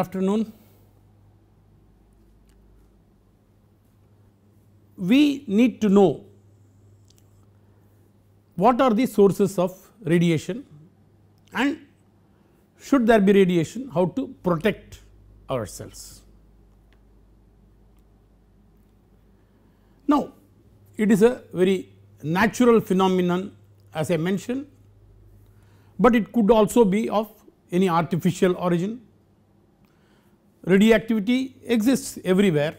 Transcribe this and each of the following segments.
afternoon. We need to know what are the sources of radiation and should there be radiation how to protect ourselves. Now it is a very natural phenomenon as I mentioned, but it could also be of any artificial origin radioactivity exists everywhere,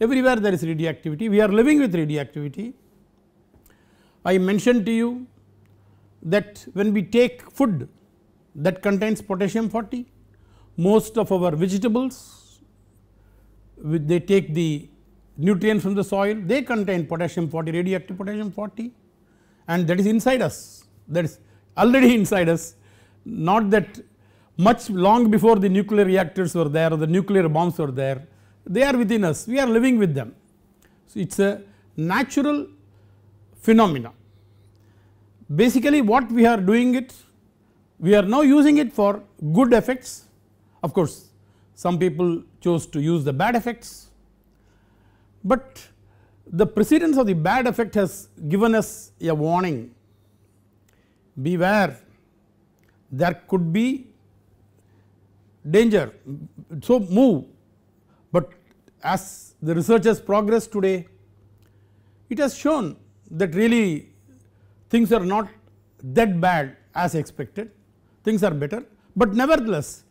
everywhere there is radioactivity, we are living with radioactivity. I mentioned to you that when we take food that contains potassium 40, most of our vegetables they take the nutrients from the soil they contain potassium 40 radioactive potassium 40 and that is inside us that is already inside us not that much long before the nuclear reactors were there or the nuclear bombs were there they are within us we are living with them. So, it is a natural phenomenon. Basically what we are doing it we are now using it for good effects of course some people chose to use the bad effects but the precedence of the bad effect has given us a warning beware there could be danger so move but as the research has progressed today it has shown that really things are not that bad as expected things are better but nevertheless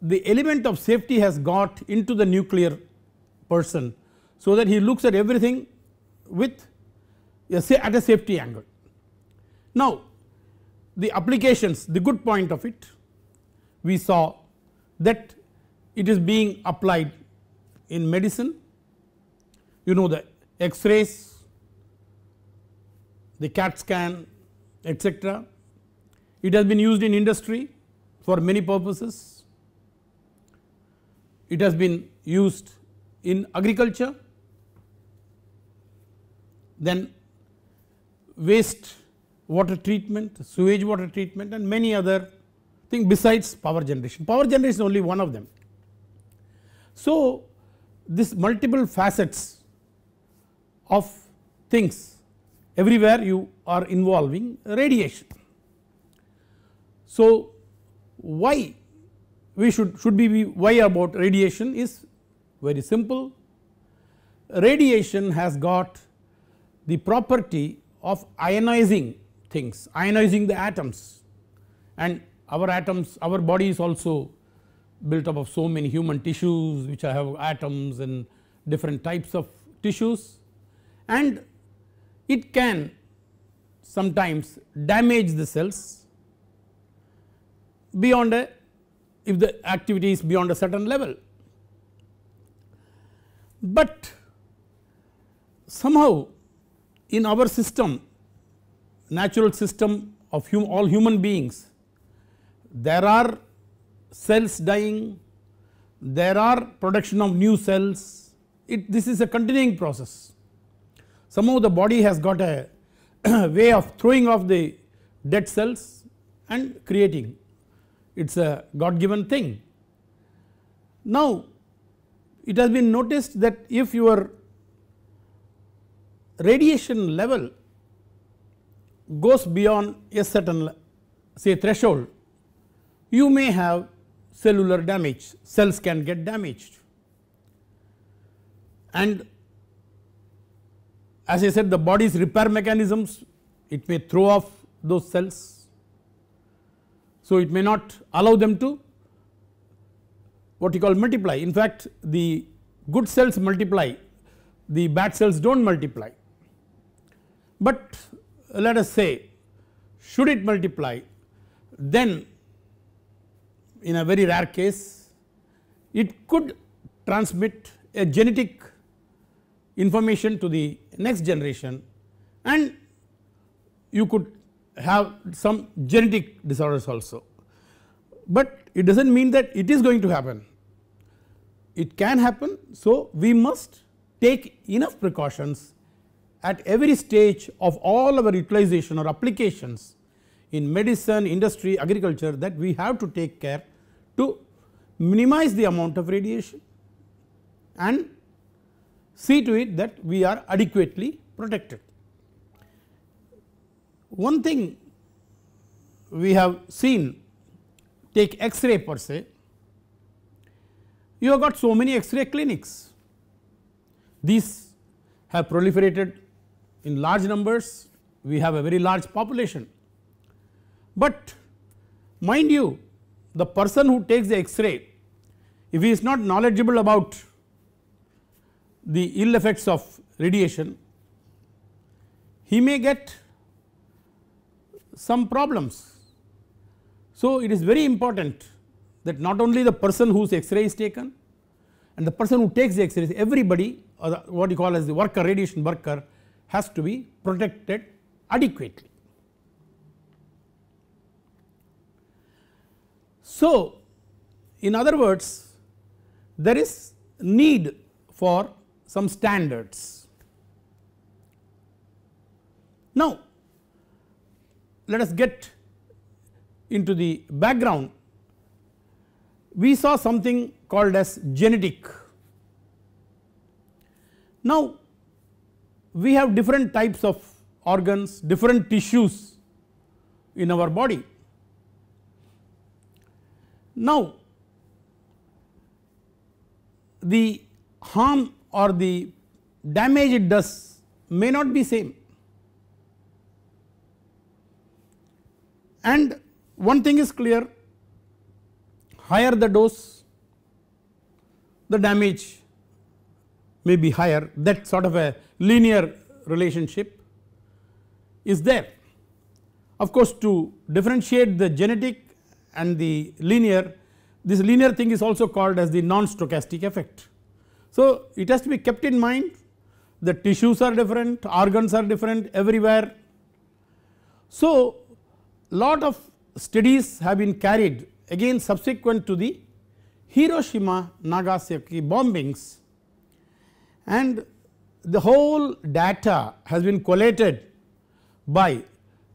the element of safety has got into the nuclear person so that he looks at everything with a at a safety angle now the applications the good point of it we saw that it is being applied in medicine. You know the x-rays, the CAT scan etc. It has been used in industry for many purposes. It has been used in agriculture. Then waste water treatment, sewage water treatment and many other thing besides power generation. Power generation is only one of them. So, this multiple facets of things everywhere you are involving radiation. So, why we should, should be why about radiation is very simple. Radiation has got the property of ionizing things, ionizing the atoms and our atoms our body is also built up of so many human tissues which have atoms and different types of tissues and it can sometimes damage the cells beyond a if the activity is beyond a certain level. But somehow in our system natural system of hum all human beings there are cells dying, there are production of new cells, it this is a continuing process. Somehow the body has got a way of throwing off the dead cells and creating, it is a God given thing. Now it has been noticed that if your radiation level goes beyond a certain say threshold you may have cellular damage, cells can get damaged. And as I said the body's repair mechanisms, it may throw off those cells. So, it may not allow them to what you call multiply. In fact, the good cells multiply, the bad cells do not multiply. But let us say should it multiply then in a very rare case it could transmit a genetic information to the next generation and you could have some genetic disorders also. But it does not mean that it is going to happen, it can happen. So, we must take enough precautions at every stage of all our utilization or applications in medicine, industry, agriculture that we have to take care to minimize the amount of radiation and see to it that we are adequately protected. One thing we have seen take x-ray per se, you have got so many x-ray clinics. These have proliferated in large numbers, we have a very large population. But mind you the person who takes the x-ray if he is not knowledgeable about the ill effects of radiation he may get some problems. So, it is very important that not only the person whose x-ray is taken and the person who takes the x ray everybody or what you call as the worker radiation worker has to be protected adequately. So, in other words there is need for some standards. Now, let us get into the background. We saw something called as genetic. Now, we have different types of organs, different tissues in our body. Now, the harm or the damage it does may not be same and one thing is clear higher the dose the damage may be higher that sort of a linear relationship is there. Of course to differentiate the genetic and the linear this linear thing is also called as the non-stochastic effect. So it has to be kept in mind the tissues are different, organs are different everywhere. So lot of studies have been carried again subsequent to the Hiroshima Nagasaki bombings and the whole data has been collated by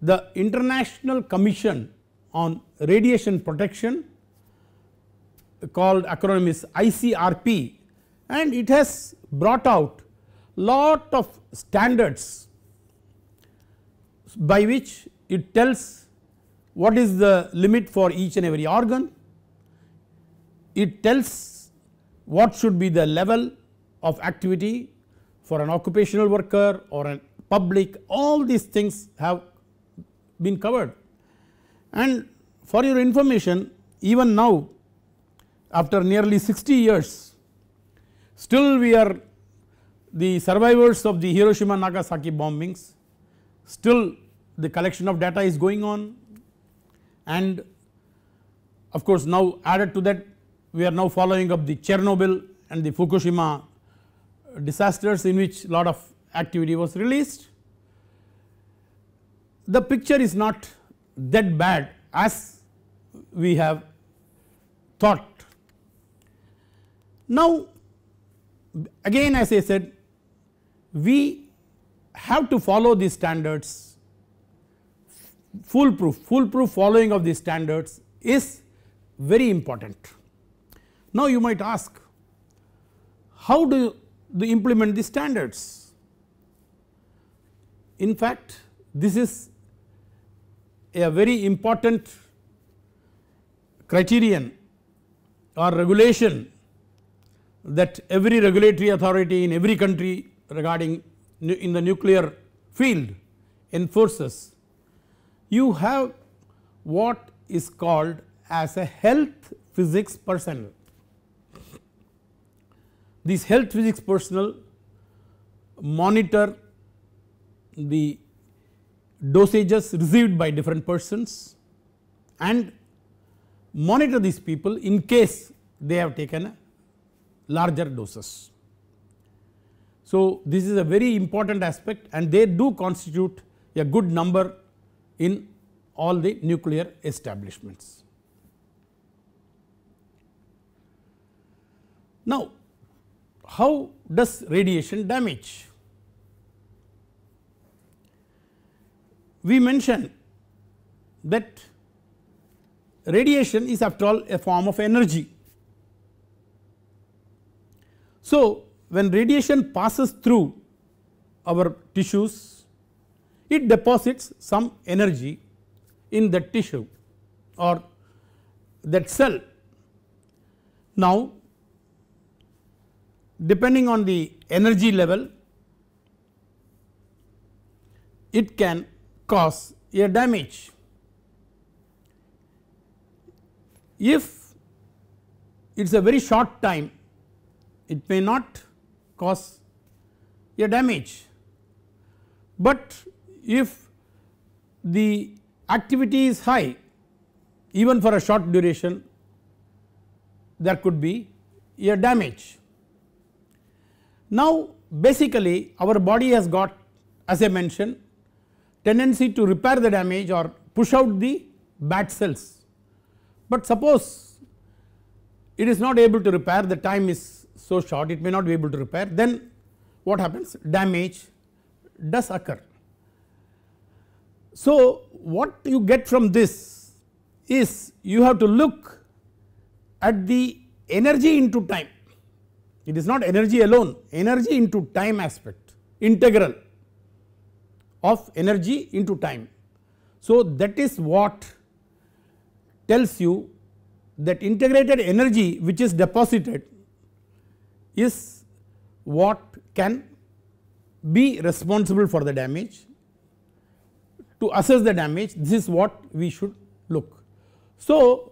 the International Commission on radiation protection called acronym is ICRP and it has brought out lot of standards by which it tells what is the limit for each and every organ, it tells what should be the level of activity for an occupational worker or a public all these things have been covered and for your information even now after nearly 60 years still we are the survivors of the Hiroshima Nagasaki bombings still the collection of data is going on and of course now added to that we are now following up the Chernobyl and the Fukushima disasters in which lot of activity was released. The picture is not that bad as we have thought. Now again as I said we have to follow these standards foolproof foolproof following of these standards is very important. Now you might ask how do you implement these standards in fact this is a very important criterion or regulation that every regulatory authority in every country regarding in the nuclear field enforces. You have what is called as a health physics personnel. These health physics personnel monitor the dosages received by different persons and monitor these people in case they have taken larger doses. So, this is a very important aspect and they do constitute a good number in all the nuclear establishments. Now, how does radiation damage? we mentioned that radiation is after all a form of energy. So, when radiation passes through our tissues it deposits some energy in that tissue or that cell. Now, depending on the energy level it can cause a damage. If it is a very short time, it may not cause a damage, but if the activity is high even for a short duration there could be a damage. Now basically our body has got as I mentioned tendency to repair the damage or push out the bad cells. But suppose it is not able to repair the time is so short it may not be able to repair then what happens damage does occur. So what you get from this is you have to look at the energy into time it is not energy alone energy into time aspect integral of energy into time. So, that is what tells you that integrated energy which is deposited is what can be responsible for the damage. To assess the damage this is what we should look. So,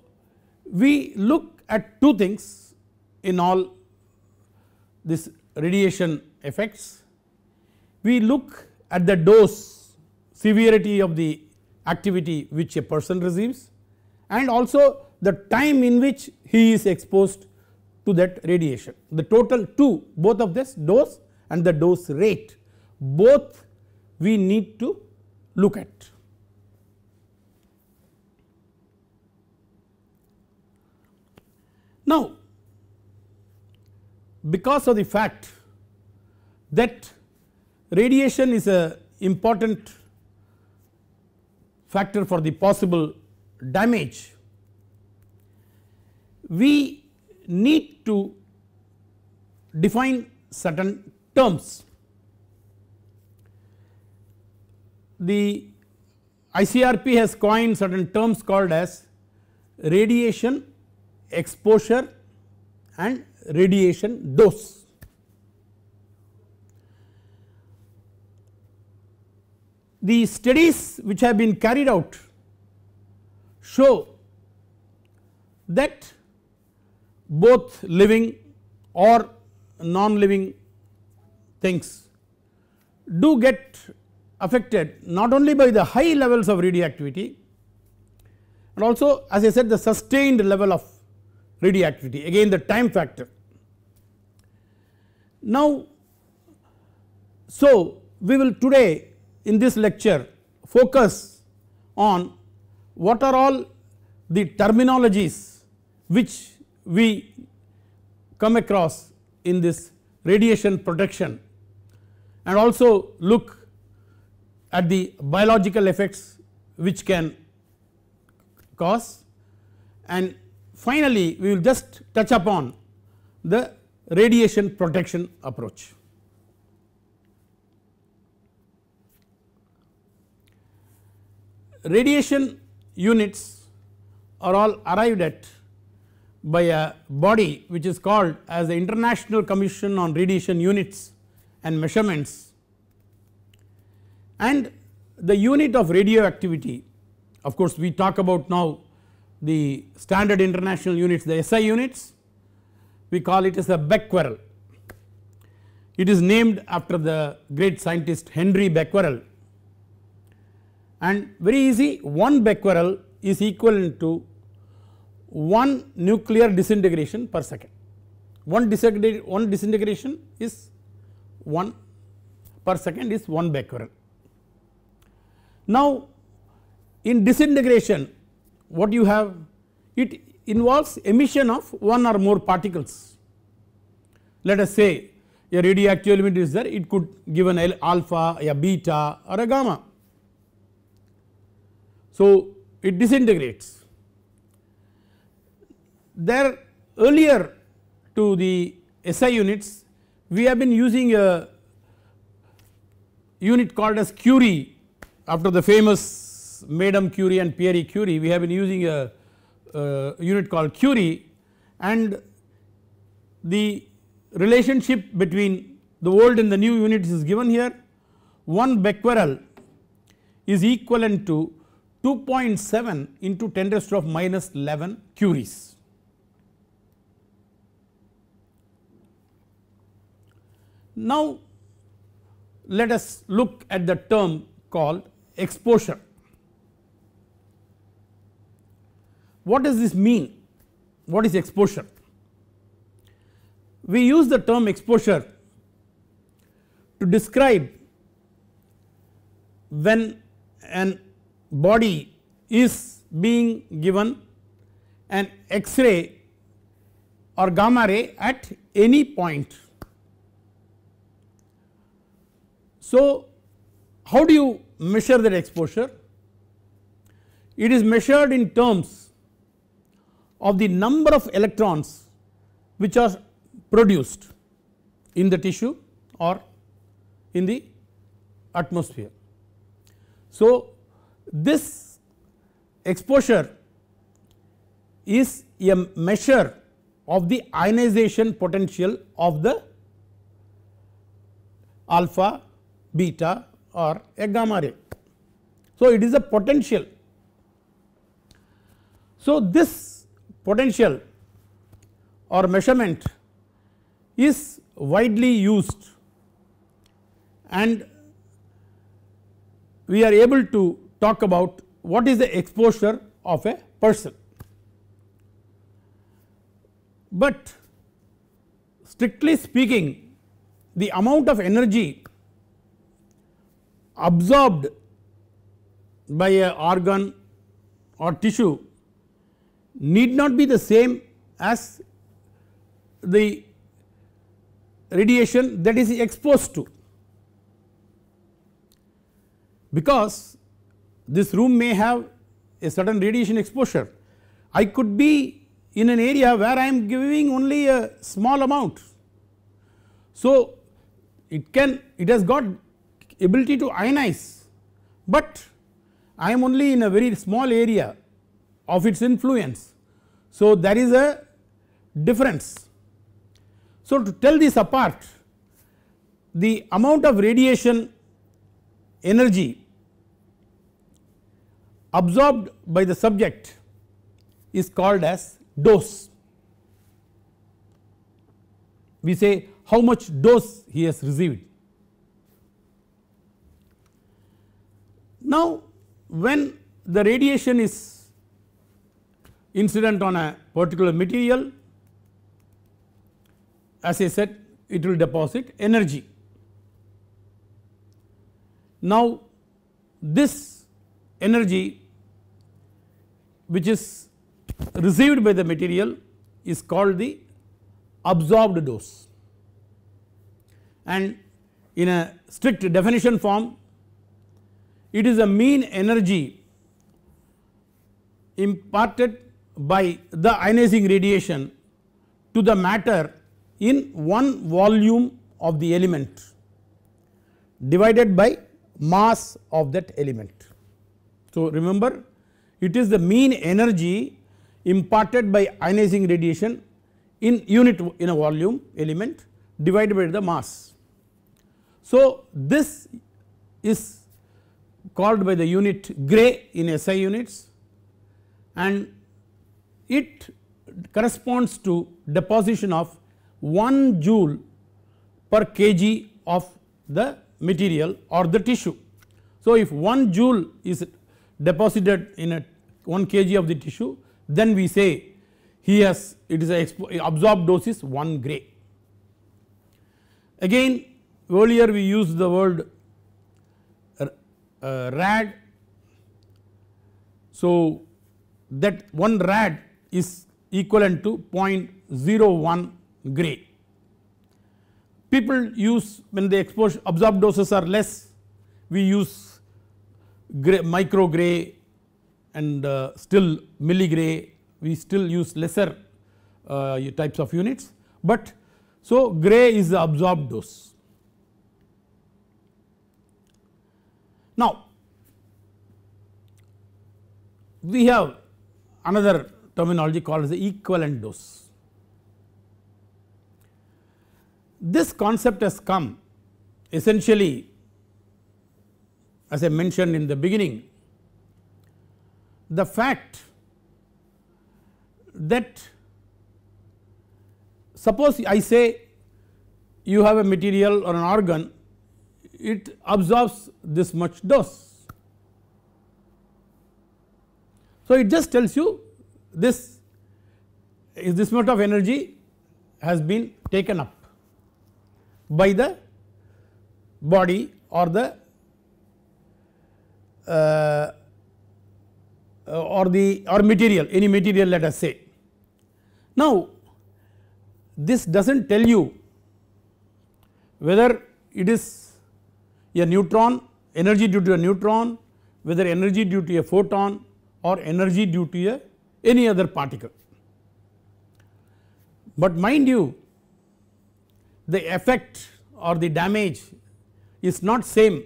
we look at two things in all this radiation effects. We look at the dose severity of the activity which a person receives and also the time in which he is exposed to that radiation. The total two both of this dose and the dose rate both we need to look at. Now because of the fact that radiation is a important factor for the possible damage. We need to define certain terms. The ICRP has coined certain terms called as radiation exposure and radiation dose. the studies which have been carried out show that both living or non living things do get affected not only by the high levels of radioactivity and also as I said the sustained level of radioactivity again the time factor. Now so we will today in this lecture focus on what are all the terminologies which we come across in this radiation protection and also look at the biological effects which can cause and finally we will just touch upon the radiation protection approach. radiation units are all arrived at by a body which is called as the International Commission on Radiation Units and Measurements and the unit of radioactivity of course we talk about now the standard international units the SI units we call it as the Becquerel. It is named after the great scientist Henry Becquerel and very easy 1 becquerel is equivalent to 1 nuclear disintegration per second. 1 disintegration, 1 disintegration is 1 per second is 1 becquerel. Now, in disintegration what you have it involves emission of one or more particles. Let us say a radioactive element is there it could give an alpha a beta or a gamma so, it disintegrates. There earlier to the SI units we have been using a unit called as Curie after the famous Madame Curie and Pierre Curie we have been using a, a unit called Curie and the relationship between the old and the new units is given here 1 becquerel is equivalent to 2.7 into 10 raised to minus 11 curies. Now, let us look at the term called exposure. What does this mean? What is exposure? We use the term exposure to describe when an body is being given an X-ray or gamma ray at any point. So, how do you measure that exposure? It is measured in terms of the number of electrons which are produced in the tissue or in the atmosphere. So, this exposure is a measure of the ionization potential of the alpha, beta or a gamma ray. So, it is a potential. So, this potential or measurement is widely used and we are able to talk about what is the exposure of a person. But strictly speaking the amount of energy absorbed by a organ or tissue need not be the same as the radiation that is exposed to because this room may have a certain radiation exposure. I could be in an area where I am giving only a small amount. So it can it has got ability to ionize but I am only in a very small area of its influence. So there is a difference. So to tell this apart the amount of radiation energy absorbed by the subject is called as dose. We say how much dose he has received. Now, when the radiation is incident on a particular material as I said it will deposit energy. Now, this energy which is received by the material is called the absorbed dose and in a strict definition form it is a mean energy imparted by the ionizing radiation to the matter in one volume of the element divided by mass of that element. So, remember it is the mean energy imparted by ionizing radiation in unit in a volume element divided by the mass. So, this is called by the unit gray in SI units and it corresponds to deposition of 1 joule per kg of the material or the tissue. So, if 1 joule is deposited in a 1 kg of the tissue then we say he has it is a absorbed dose is 1 gray. Again earlier we used the word uh, rad. So that 1 rad is equivalent to 0.01 gray. People use when the exposure absorbed doses are less we use gray, micro gray and uh, still milli gray we still use lesser uh, types of units but so gray is the absorbed dose. Now we have another terminology called as the equivalent dose. This concept has come essentially as I mentioned in the beginning the fact that suppose I say you have a material or an organ it absorbs this much dose. So, it just tells you this is this much of energy has been taken up by the body or the uh, or the or material any material let us say. Now this does not tell you whether it is a neutron energy due to a neutron whether energy due to a photon or energy due to a any other particle. But mind you the effect or the damage is not same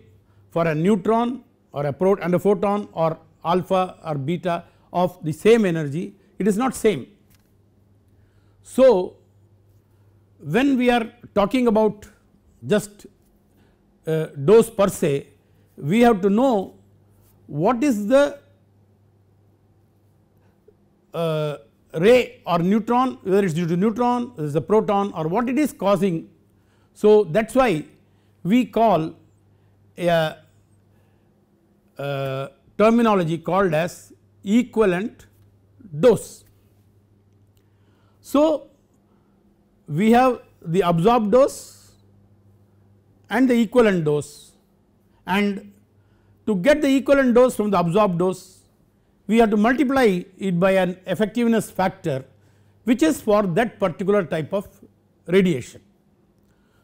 for a neutron or a proton, and a photon or alpha or beta of the same energy it is not same. So when we are talking about just uh, dose per se we have to know what is the uh, ray or neutron whether it is due to neutron whether it is a proton or what it is causing. So that is why we call a uh, terminology called as equivalent dose. So, we have the absorbed dose and the equivalent dose and to get the equivalent dose from the absorbed dose we have to multiply it by an effectiveness factor which is for that particular type of radiation.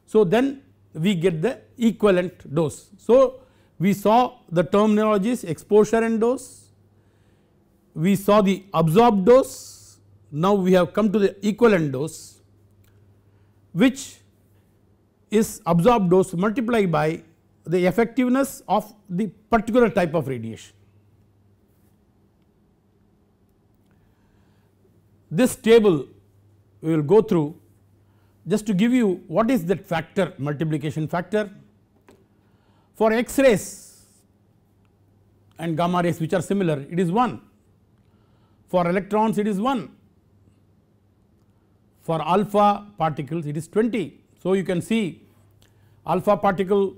So, then we get the equivalent dose. So, we saw the terminologies exposure and dose, we saw the absorbed dose, now we have come to the equivalent dose which is absorbed dose multiplied by the effectiveness of the particular type of radiation. This table we will go through just to give you what is that factor multiplication factor for X rays and gamma rays which are similar it is 1, for electrons it is 1, for alpha particles it is 20. So, you can see alpha particle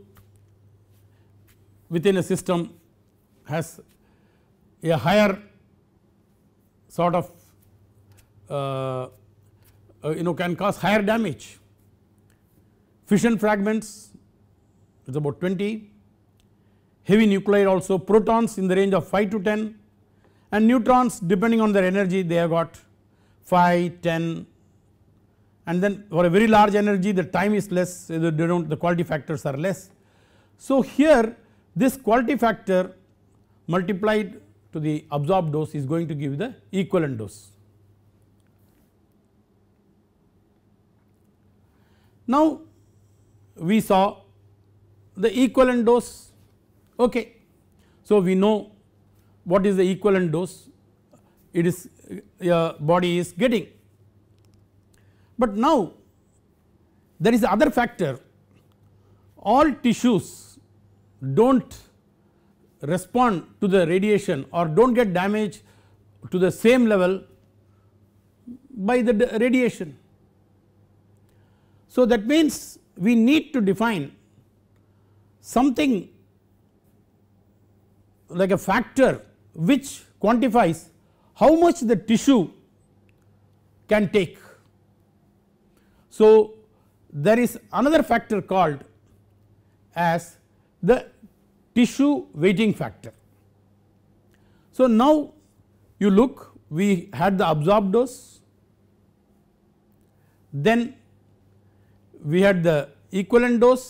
within a system has a higher sort of uh, uh you know can cause higher damage. Fission fragments it's about 20, heavy nuclei also protons in the range of 5 to 10 and neutrons depending on their energy they have got 5, 10 and then for a very large energy the time is less the quality factors are less. So here this quality factor multiplied to the absorbed dose is going to give the equivalent dose. Now we saw the equivalent dose okay. So we know what is the equivalent dose it is uh, body is getting. But now there is other factor all tissues do not respond to the radiation or do not get damaged to the same level by the radiation. So that means we need to define something like a factor which quantifies how much the tissue can take. So, there is another factor called as the tissue weighting factor. So, now you look we had the absorbed dose then we had the equivalent dose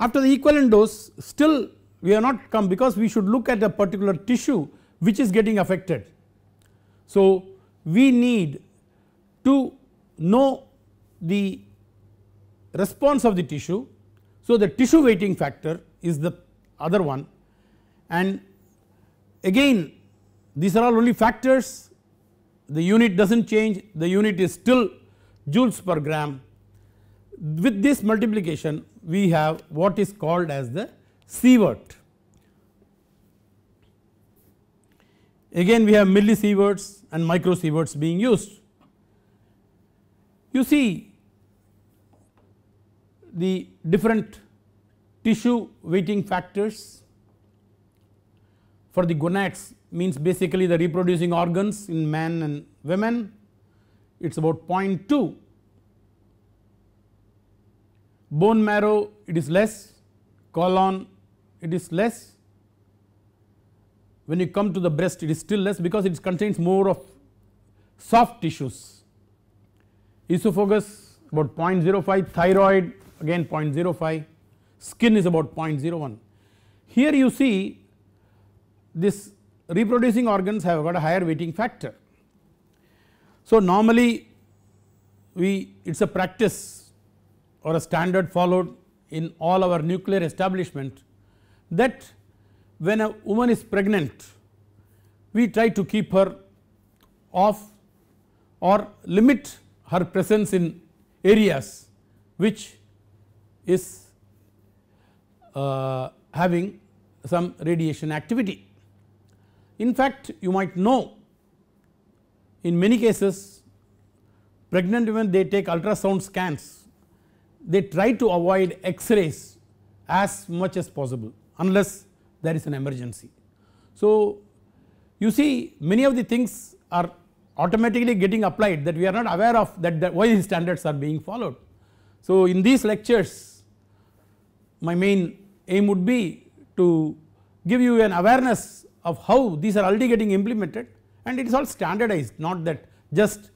after the equivalent dose still we have not come because we should look at a particular tissue which is getting affected. So we need to know the response of the tissue. So the tissue weighting factor is the other one and again these are all only factors the unit does not change the unit is still joules per gram with this multiplication we have what is called as the sievert. Again we have millisieverts and microsieverts being used. You see the different tissue weighting factors for the gonads means basically the reproducing organs in men and women it is about 0.2 bone marrow it is less, colon it is less. When you come to the breast it is still less because it contains more of soft tissues. Esophagus about 0.05, thyroid again 0.05, skin is about 0.01. Here you see this reproducing organs have got a higher weighting factor. So normally we it is a practice or a standard followed in all our nuclear establishment that when a woman is pregnant we try to keep her off or limit her presence in areas which is uh, having some radiation activity. In fact, you might know in many cases pregnant women they take ultrasound scans they try to avoid x-rays as much as possible unless there is an emergency. So you see many of the things are automatically getting applied that we are not aware of that, that why these standards are being followed. So in these lectures my main aim would be to give you an awareness of how these are already getting implemented and it is all standardized not that just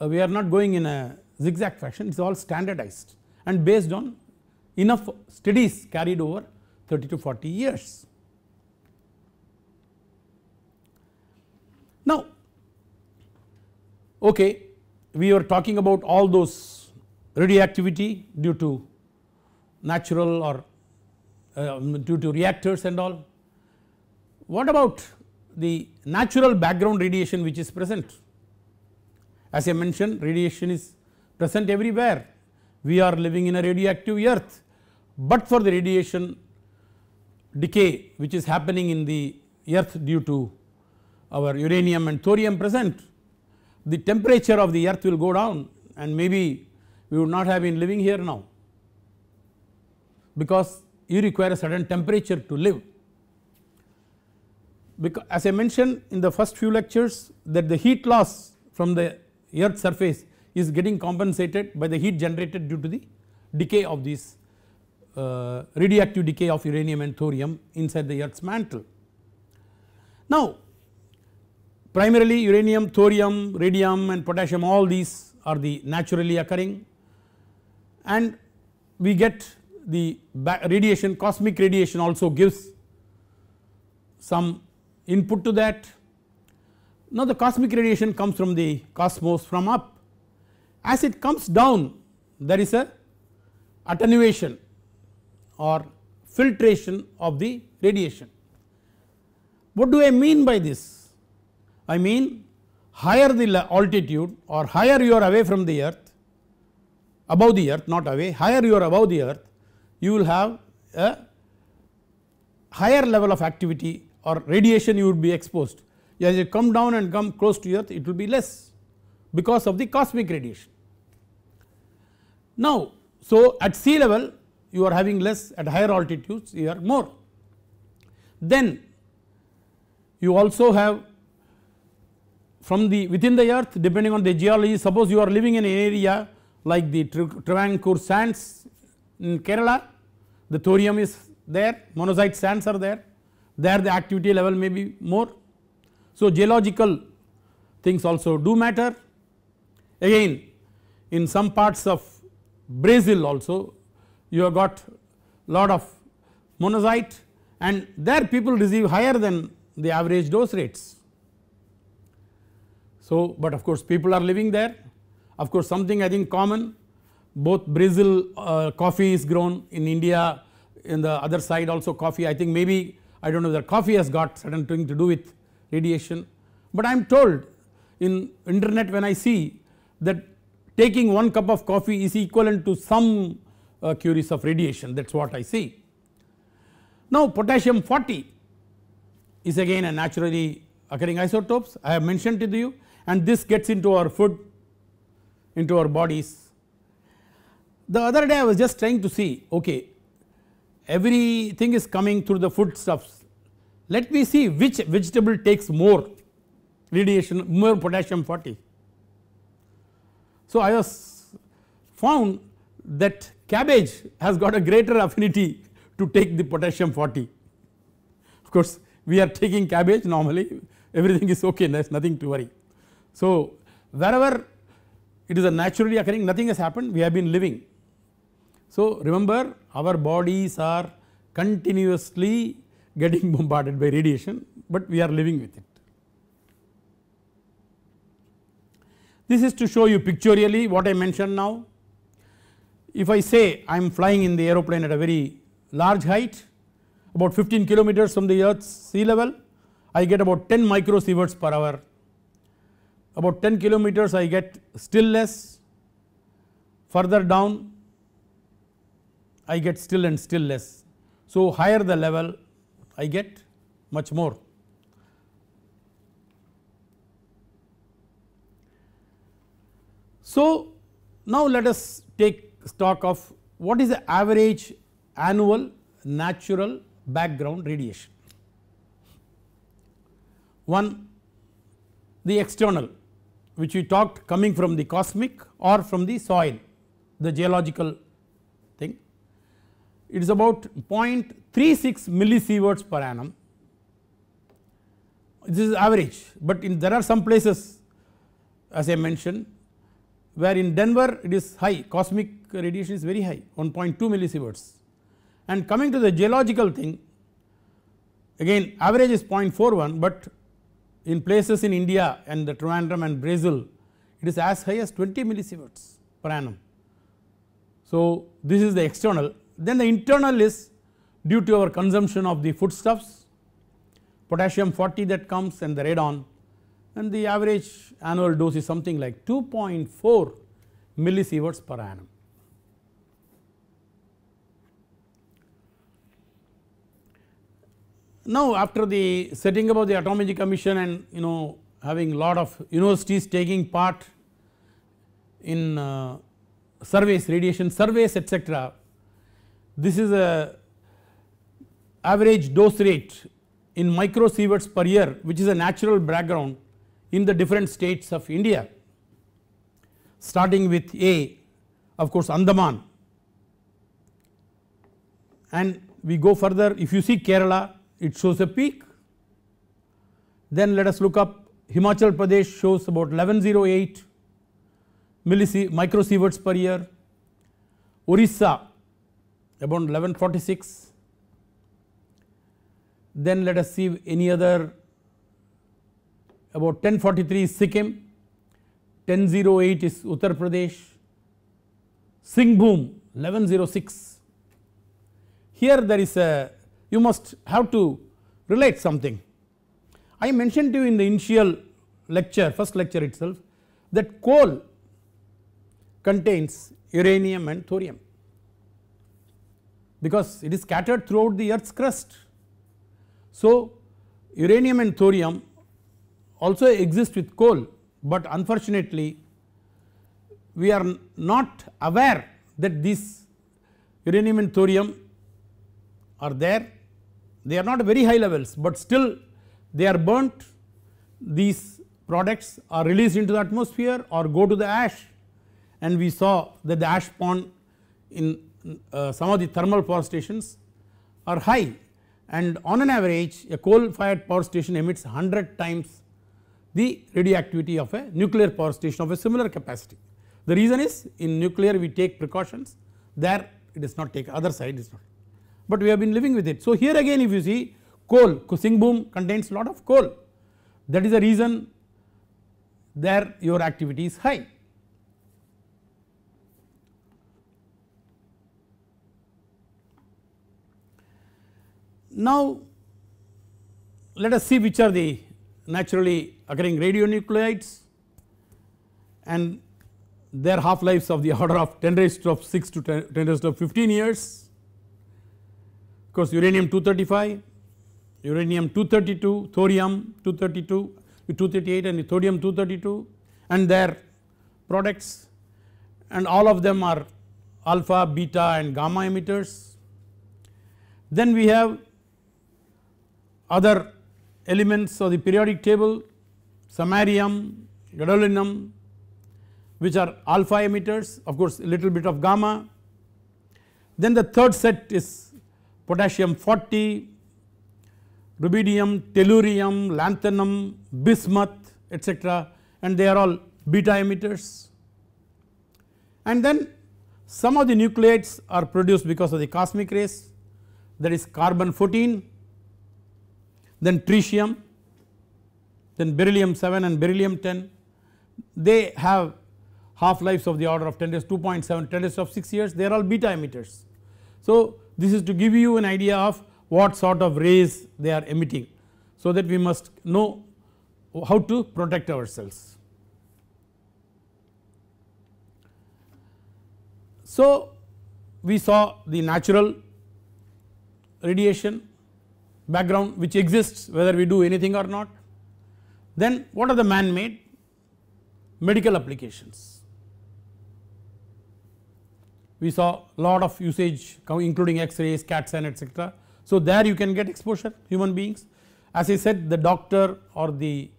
uh, we are not going in a zigzag fashion it is all standardized and based on enough studies carried over 30 to 40 years. Now, okay, we are talking about all those radioactivity due to natural or uh, due to reactors and all. What about the natural background radiation which is present? As I mentioned radiation is present everywhere we are living in a radioactive earth but for the radiation decay which is happening in the earth due to our uranium and thorium present the temperature of the earth will go down and maybe we would not have been living here now because you require a certain temperature to live. Because as I mentioned in the first few lectures that the heat loss from the earth surface is getting compensated by the heat generated due to the decay of this uh, radioactive decay of uranium and thorium inside the earth's mantle. Now primarily uranium, thorium, radium and potassium all these are the naturally occurring and we get the radiation cosmic radiation also gives some input to that. Now the cosmic radiation comes from the cosmos from up as it comes down there is a attenuation or filtration of the radiation. What do I mean by this? I mean higher the altitude or higher you are away from the earth, above the earth not away, higher you are above the earth you will have a higher level of activity or radiation you would be exposed. As you come down and come close to earth it will be less because of the cosmic radiation. Now, so at sea level you are having less at higher altitudes you are more. Then you also have from the within the earth depending on the geology suppose you are living in an area like the Travancore sands in Kerala the thorium is there monazite sands are there there the activity level may be more. So geological things also do matter Again in some parts of Brazil also you have got lot of monazite and there people receive higher than the average dose rates. So, but of course people are living there of course something I think common both Brazil uh, coffee is grown in India in the other side also coffee I think maybe I do not know whether coffee has got certain thing to do with radiation but I am told in internet when I see that taking one cup of coffee is equivalent to some uh, curies of radiation that is what I see. Now potassium 40 is again a naturally occurring isotopes I have mentioned to you and this gets into our food into our bodies. The other day I was just trying to see okay everything is coming through the foodstuffs let me see which vegetable takes more radiation more potassium 40 so, I was found that cabbage has got a greater affinity to take the potassium 40. Of course, we are taking cabbage normally everything is okay there is nothing to worry. So, wherever it is a naturally occurring nothing has happened we have been living. So, remember our bodies are continuously getting bombarded by radiation, but we are living with it. This is to show you pictorially what I mentioned now. If I say I am flying in the aeroplane at a very large height about 15 kilometers from the earth's sea level I get about 10 microsieverts per hour about 10 kilometers I get still less further down I get still and still less. So, higher the level I get much more. So, now let us take stock of what is the average annual natural background radiation. One the external which we talked coming from the cosmic or from the soil the geological thing it is about 0.36 millisieverts per annum this is average but in there are some places as I mentioned where in Denver it is high cosmic radiation is very high 1.2 millisieverts and coming to the geological thing again average is 0.41 but in places in India and the Trivandrum and Brazil it is as high as 20 millisieverts per annum. So, this is the external then the internal is due to our consumption of the foodstuffs potassium 40 that comes and the radon and the average annual dose is something like 2.4 millisieverts per annum. Now after the setting up of the Atomic Commission and you know having lot of universities taking part in uh, surveys radiation surveys etc. This is a average dose rate in microsieverts per year which is a natural background in the different states of India starting with A of course Andaman and we go further if you see Kerala it shows a peak then let us look up Himachal Pradesh shows about 1108 microsieverts per year Orissa about 1146 then let us see any other about 1043 is Sikkim, 1008 is Uttar Pradesh, Singhbhum 1106. Here there is a you must have to relate something. I mentioned to you in the initial lecture first lecture itself that coal contains uranium and thorium because it is scattered throughout the earth's crust. So, uranium and thorium also exist with coal, but unfortunately we are not aware that these uranium and thorium are there. They are not very high levels, but still they are burnt. These products are released into the atmosphere or go to the ash and we saw that the ash pond in uh, some of the thermal power stations are high and on an average a coal fired power station emits 100 times the radioactivity of a nuclear power station of a similar capacity. The reason is in nuclear we take precautions there it is not taken other side is not but we have been living with it. So here again if you see coal boom contains lot of coal that is the reason there your activity is high. Now let us see which are the naturally occurring radionuclides and their half lives of the order of 10 raised to 6 to 10, 10 raised to 15 years. Of course, uranium 235, uranium 232, thorium 232, 238 and thorium 232 and their products and all of them are alpha, beta and gamma emitters. Then we have other elements of the periodic table samarium, gadolinium which are alpha emitters of course a little bit of gamma. Then the third set is potassium 40, rubidium, tellurium, lanthanum, bismuth etc and they are all beta emitters. And then some of the nucleates are produced because of the cosmic rays that is carbon 14 then tritium, then beryllium 7 and beryllium 10 they have half lives of the order of 10 to 2.7 10 of 6 years they are all beta emitters. So this is to give you an idea of what sort of rays they are emitting so that we must know how to protect ourselves. So we saw the natural radiation background which exists whether we do anything or not. Then what are the man made? Medical applications. We saw lot of usage including x-rays, CAT scan etc. So there you can get exposure human beings as I said the doctor or the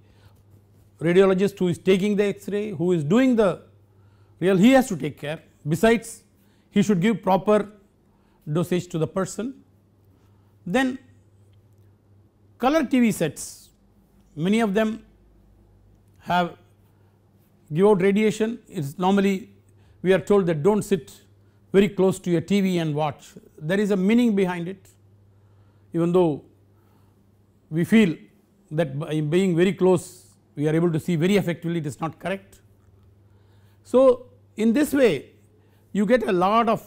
radiologist who is taking the x-ray who is doing the real he has to take care besides he should give proper dosage to the person. Then color TV sets many of them have give out radiation it is normally we are told that do not sit very close to your TV and watch there is a meaning behind it even though we feel that by being very close we are able to see very effectively it is not correct. So in this way you get a lot of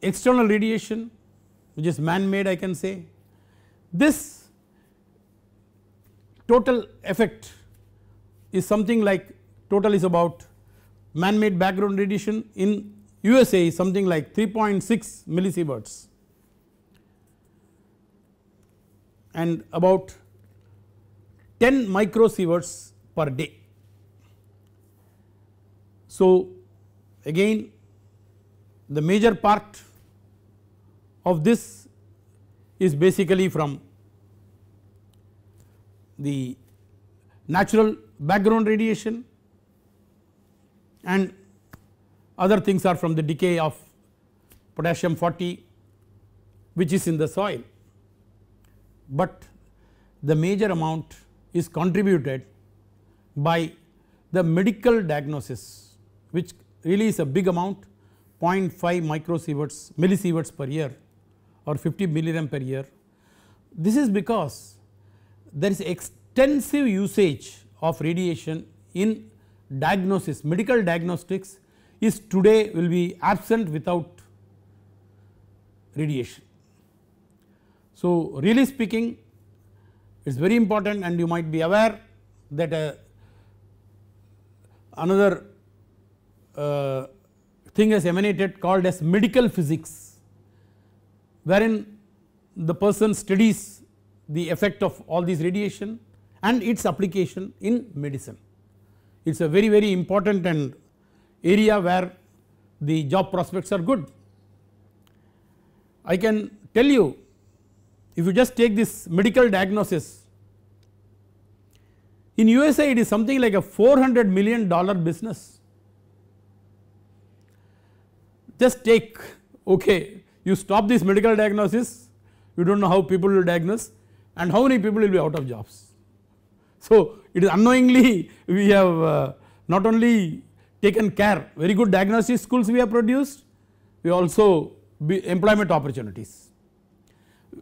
external radiation which is man made I can say this total effect is something like total is about man made background radiation in USA is something like 3.6 millisieverts and about 10 microsieverts per day. So, again the major part of this is basically from the natural background radiation and other things are from the decay of potassium 40 which is in the soil. But the major amount is contributed by the medical diagnosis which really is a big amount 0.5 microsieverts millisieverts per year or 50 milliamp per year. This is because there is extensive usage of radiation in diagnosis, medical diagnostics is today will be absent without radiation. So, really speaking it is very important and you might be aware that uh, another uh, thing has emanated called as medical physics wherein the person studies the effect of all these radiation and its application in medicine. It is a very very important and area where the job prospects are good. I can tell you if you just take this medical diagnosis in USA it is something like a 400 million dollar business just take okay you stop this medical diagnosis, you do not know how people will diagnose and how many people will be out of jobs. So, it is unknowingly we have uh, not only taken care very good diagnosis schools we have produced, we also employment opportunities.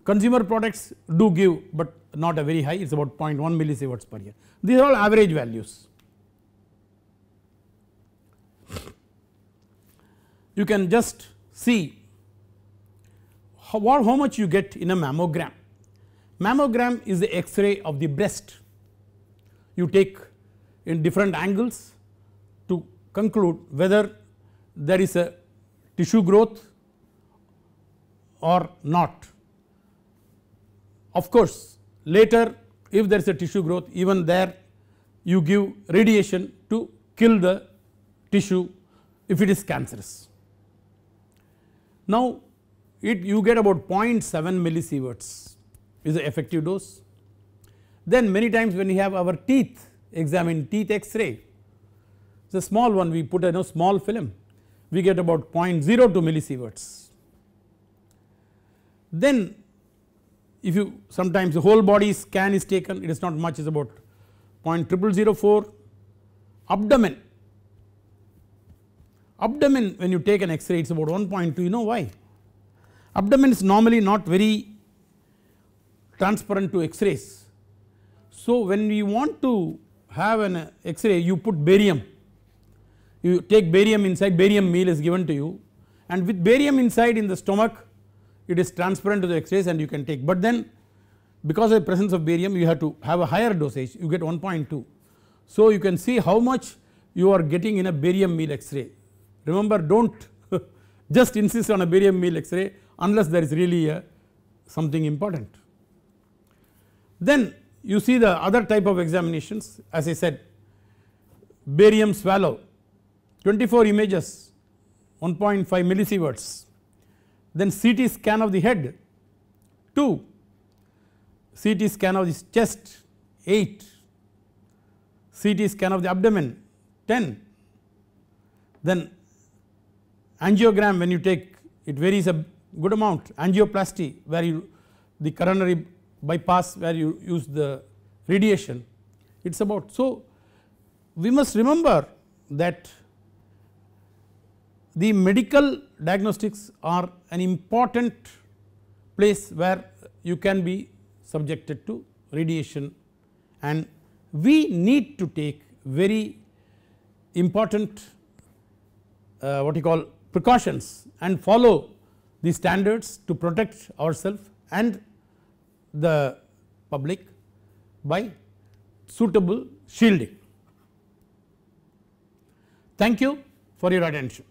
Consumer products do give, but not a very high it is about 0.1 millisieverts per year. These are all average values. You can just see how, how much you get in a mammogram. Mammogram is the x-ray of the breast. You take in different angles to conclude whether there is a tissue growth or not. Of course, later if there is a tissue growth even there you give radiation to kill the tissue if it is cancerous. Now it you get about 0.7 millisieverts is the effective dose. Then many times when we have our teeth examined teeth x-ray it the small one we put a small film we get about 0.02 millisieverts. Then if you sometimes the whole body scan is taken it is not much it is about 0.004 abdomen abdomen when you take an x-ray it is about 1.2 you know why Abdomen is normally not very transparent to x-rays. So, when we want to have an x-ray you put barium, you take barium inside barium meal is given to you and with barium inside in the stomach it is transparent to the x-rays and you can take but then because of the presence of barium you have to have a higher dosage you get 1.2. So, you can see how much you are getting in a barium meal x-ray remember do not just insist on a barium meal x-ray unless there is really a something important. Then you see the other type of examinations as I said barium swallow 24 images 1.5 millisieverts then CT scan of the head 2 CT scan of the chest 8 CT scan of the abdomen 10 then angiogram when you take it varies a good amount angioplasty where you the coronary bypass where you use the radiation it is about. So, we must remember that the medical diagnostics are an important place where you can be subjected to radiation and we need to take very important uh, what you call precautions and follow the standards to protect ourselves and the public by suitable shielding. Thank you for your attention.